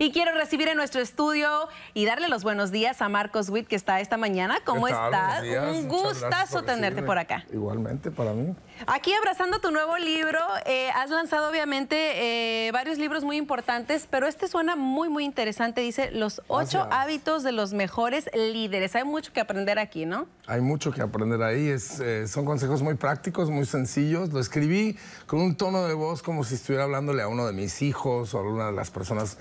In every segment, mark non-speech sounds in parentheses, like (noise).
Y quiero recibir en nuestro estudio y darle los buenos días a Marcos Witt, que está esta mañana. ¿Cómo estás? Un gustazo tenerte por acá. Igualmente para mí. Aquí abrazando tu nuevo libro, eh, has lanzado obviamente eh, varios libros muy importantes, pero este suena muy, muy interesante. Dice Los ocho hábitos de los mejores líderes. Hay mucho que aprender aquí, ¿no? Hay mucho que aprender ahí. Es, eh, son consejos muy prácticos, muy sencillos. Lo escribí con un tono de voz como si estuviera hablándole a uno de mis hijos o a una de las personas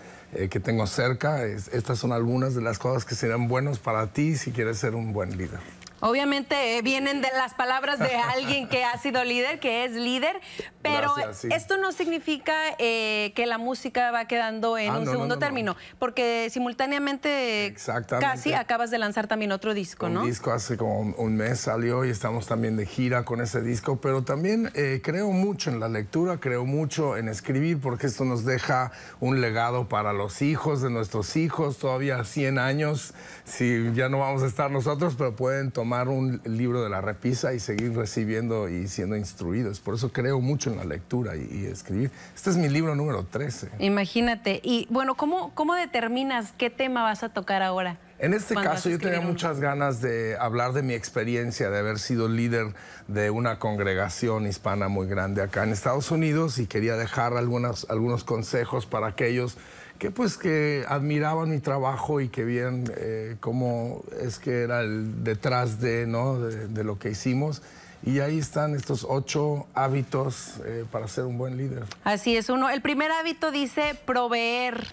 que, tengo cerca. Es, estas son algunas de las cosas que serán buenos para ti si quieres ser un buen líder. Obviamente eh, vienen de las palabras de alguien que ha sido líder, que es líder, pero esto no significa eh, que la música va quedando en ah, un segundo término, porque simultáneamente casi acabas de lanzar también otro disco, ¿no? Un disco hace como un mes salió y estamos también de gira con ese disco, pero también eh, creo mucho en la lectura, creo mucho en escribir, porque esto nos deja un legado para los hijos de nuestros hijos, todavía 100 años, si ya no vamos a estar nosotros, pero pueden tomar tomar un libro de la repisa y seguir recibiendo y siendo instruidos. Por eso creo mucho en la lectura y, escribir. Este es mi libro número 13. Imagínate. Y bueno, ¿cómo, cómo determinas qué tema vas a tocar ahora? En este caso yo tenía muchas ganas de hablar de mi experiencia de haber sido líder de una congregación hispana muy grande acá en Estados Unidos y quería dejar algunos consejos para aquellos que pues que admiraban mi trabajo y que vieron eh, cómo es que era el detrás de, ¿no? de lo que hicimos. Y ahí están estos ocho hábitos eh, para ser un buen líder. Así es, uno. El primer hábito dice proveer.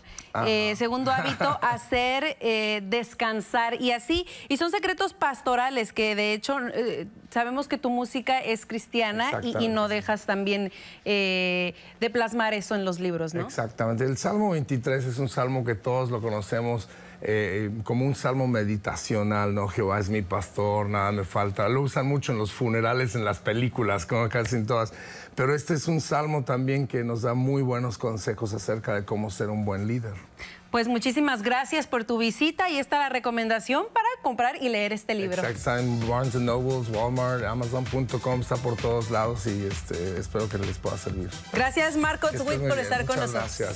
Eh, segundo hábito, (laughs) hacer eh, descansar y así. Y son secretos pastorales que de hecho sabemos que tu música es cristiana y, no dejas también eh, de plasmar eso en los libros, ¿no? Exactamente. El Salmo 23 es un salmo que todos lo conocemos. Eh, como un salmo meditacional, ¿no? Jehová es mi pastor, nada me falta. Lo usan mucho en los funerales, en las películas, como casi en todas. Pero este es un salmo también que nos da muy buenos consejos acerca de cómo ser un buen líder. Pues muchísimas gracias por tu visita y esta la recomendación para comprar y leer este libro. Exacto, en Barnes Nobles, Walmart, Amazon.com, está por todos lados y este, espero que les pueda servir. Gracias Marco por estar con nosotros. Gracias.